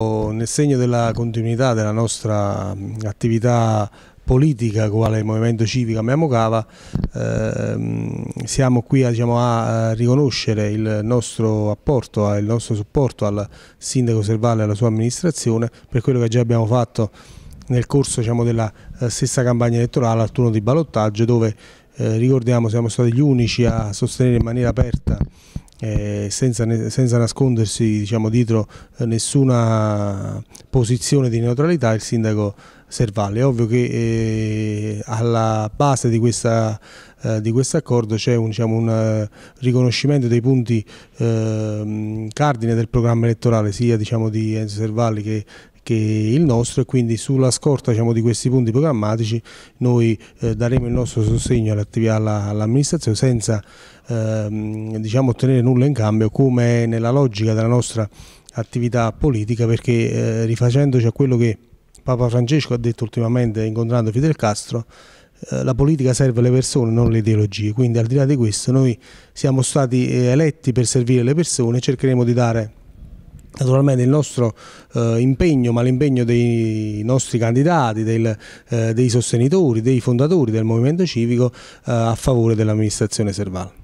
Nel segno della continuità della nostra attività politica quale Movimento Civico Amiamo Cava, ehm, siamo qui diciamo, a riconoscere il nostro apporto, il nostro supporto al Sindaco Servale e alla sua amministrazione per quello che già abbiamo fatto nel corso diciamo, della eh, stessa campagna elettorale al turno di ballottaggio dove eh, ricordiamo siamo stati gli unici a sostenere in maniera aperta eh, senza, senza, nascondersi diciamo, dietro eh, nessuna posizione di neutralità il sindaco Servale. È ovvio che eh, alla base di, questa, eh, di questo accordo c'è un, diciamo, un eh, riconoscimento dei punti ehm, cardine del programma elettorale sia diciamo, di Enzo Servalli che, che il nostro e quindi sulla scorta diciamo, di questi punti programmatici noi eh, daremo il nostro sostegno all'amministrazione senza ehm, diciamo, ottenere nulla in cambio come nella logica della nostra attività politica perché eh, rifacendoci a quello che Papa Francesco ha detto ultimamente incontrando Fidel Castro eh, la politica serve le persone, non le ideologie, quindi al di là di questo noi siamo stati eh, eletti per servire le persone, e cercheremo di dare Naturalmente il nostro eh, impegno, ma l'impegno dei nostri candidati, del, eh, dei sostenitori, dei fondatori del Movimento Civico eh, a favore dell'amministrazione Serval.